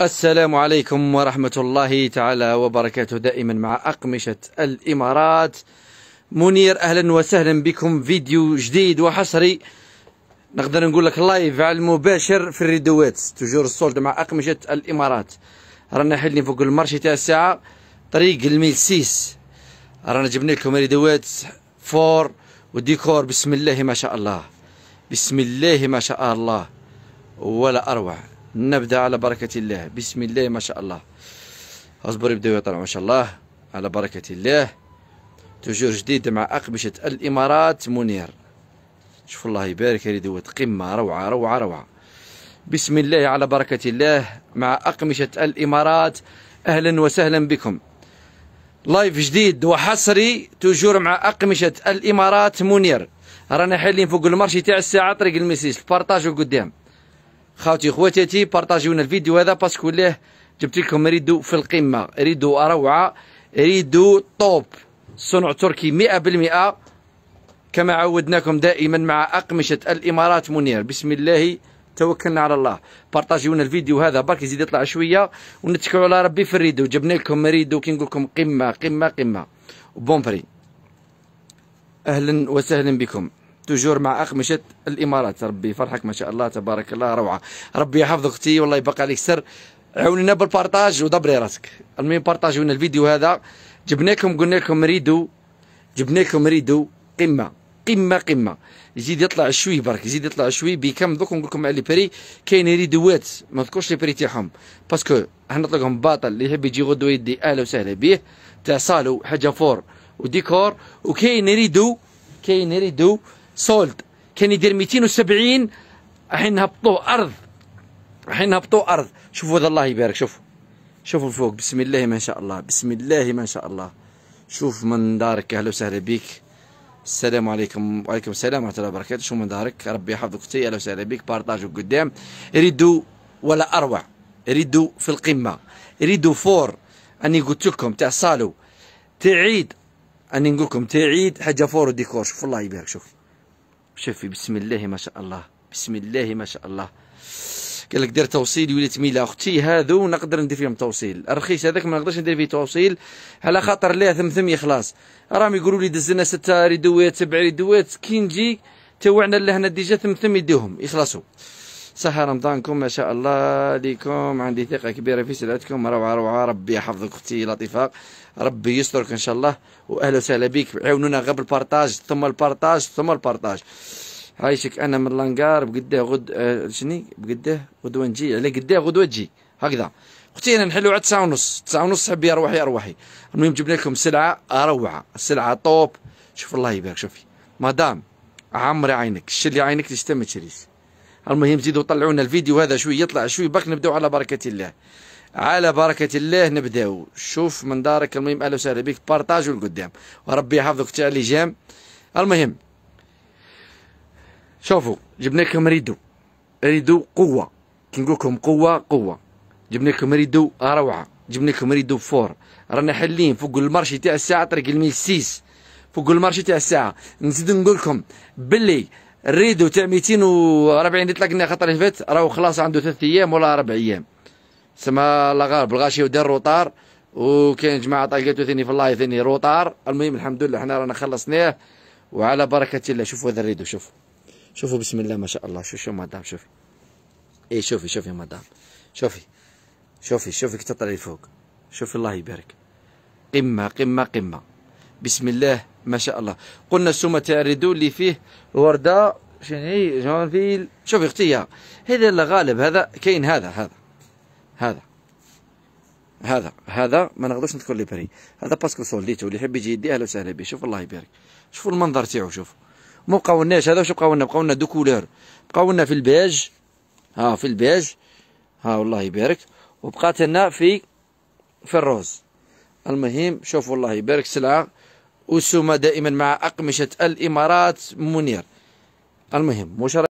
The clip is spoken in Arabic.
السلام عليكم ورحمة الله تعالى وبركاته دائما مع أقمشة الإمارات منير أهلا وسهلا بكم فيديو جديد وحصري نقدر نقول لك لايف على المباشر في الريدوات تجور السولد مع أقمشة الإمارات رانا حلين فوق المارشي تاع الساعة طريق الميلسيس رانا جبنا لكم ريدوات فور وديكور بسم الله ما شاء الله بسم الله ما شاء الله ولا أروع نبدأ على بركة الله بسم الله ما شاء الله اصبر يبداو يطلعوا ما شاء الله على بركة الله تجور جديد مع أقمشة الإمارات منير شوف الله يبارك يا دوت قمة روعة روعة روعة بسم الله على بركة الله مع أقمشة الإمارات أهلا وسهلا بكم لايف جديد وحصري تجور مع أقمشة الإمارات منير رانا حالين فوق المارشي تاع الساعة طريق الميسيس بارطاجو قدام خاوتي خواتاتي بارطاجيونا الفيديو هذا باسكو ليه جبت لكم ريدو في القمه ريدو روعه ريدو طوب صنع تركي 100% كما عودناكم دائما مع اقمشه الامارات منير بسم الله توكلنا على الله بارطاجيونا الفيديو هذا برك يزيد يطلع شويه ونتكلوا على ربي في الريدو جبنا لكم ريدو كي نقول لكم قمه قمه قمه فري اهلا وسهلا بكم توجور مع اخ الامارات ربي يفرحك ما شاء الله تبارك الله روعه ربي يحفظك اختي والله يبقى عليك سر عاونينا بالبارطاج ودبري راسك المهم بارتاجونا الفيديو هذا جبناكم قلنا لكم ريدو جبناكم ريدو قمه قمه قمه يزيد يطلع الشوي برك يزيد يطلع الشوي بكم دوك نقول لكم على لي بري كاين ريدوات ما نذكرش لي بري تاعهم باسكو نطلقهم باطل اللي يحب يجي غدو يدي اهلا وسهلا به تاع صالو حاجه فور وديكور وكاين ريدو كاين ريدو سولد كان يدير 270 الحين هبطوه ارض الحين هبطوه ارض شوفوا هذا الله يبارك شوفوا شوفوا الفوق بسم الله ما شاء الله بسم الله ما شاء الله شوف من دارك اهلا وسهلا بك السلام عليكم وعليكم السلام ورحمه الله وبركاته شوف من دارك ربي يحفظك اختي اهلا وسهلا بك بارطاجوا قدام ريدو ولا اروع ريدو في القمه ريدو فور اني قلت لكم تاع صالو تعيد اني نقول لكم تعيد حاجه فور وديكور شوف الله يبارك شوف شوفي بسم الله ما شاء الله بسم الله ما شاء الله قال لك دير توصيل وليت ميلا اختي هذو نقدر ندير فيهم توصيل الرخيص هذاك ما نقدرش ندير فيه توصيل على خاطر ليه ثمثم يخلاص راهم يقولوا لي دزنا ستة ريدوات سبع ريدوات كي نجي توعنا لهنا ديجا ثمثم يديهم يخلصوا صحة رمضانكم ما شاء الله ليكم عندي ثقة كبيرة في سلعتكم روعة روعة ربي يحفظك أختي لطيفة ربي يسترك إن شاء الله وأهلا وسهلا بك عاونونا غير بالبارتاج ثم البارتاج ثم البارتاج عايشك أنا من لانكار بقداه غد آه شني بقداه غدوة نجي على يعني قداه غدوة تجي هكذا اختي انا نحلو على 9 ونص 9 ونص حبي اروحي اروحي المهم جبنا لكم سلعه روعة سلعه طوب شوف الله يبارك شوفي مدام عمري عينك الشي اللي عينك تشتم ما تشريش المهم زيدوا طلعونا الفيديو هذا شوي يطلع شوي برك نبداو على بركه الله على بركة الله نبداو شوف من دارك المهم أهلا وسهلا بك بارطاجوا لقدام وربي يحفظك تاع اللي جام المهم شوفوا جبنا لكم ريدو ريدو قوة كي نقول لكم قوة قوة جبنا لكم ريدو روعة جبنا لكم ريدو فور رانا حلين فوق المارشي تاع الساعة طريق الميل سيس فوق المارشي تاع الساعة نزيد نقول لكم باللي الريدو تاع 240 اللي لك خطر اللي فات راهو خلاص عنده ثلاث ايام ولا اربع ايام سما غالب الغاشي ودار روطار وكاين جماعه طلقاتو ثاني في الله ثاني روطار المهم الحمد لله حنا رانا خلصناه وعلى بركه الله شوفوا هذا الريدو شوفوا شوفوا بسم الله ما شاء الله شوف شوف مدام شوفي اي شوفي شوفي مدام شوفي شوفي شوفي كي تطلعي فوق شوفي الله يبارك قمه قمه قمه بسم الله ما شاء الله قلنا تاع الريدو اللي فيه وردة شني جونفيل شوف اختي هذا اللي غالب هذا كاين هذا هذا هذا هذا هذا ما نقدرش نذكر لي بري هذا باسكو سوليتو اللي يحب يجي يدي اهلا وسهلا به شوف الله يبارك شوفوا المنظر تاعو شوفوا ما بقاولناش هذا شو بقاولنا بقاولنا دو كولور بقاولنا في البيج ها في البيج ها والله يبارك وبقات لنا في في الروز المهم شوفوا الله يبارك سلعه أسومة دائما مع أقمشة الإمارات منير المهم مشاركة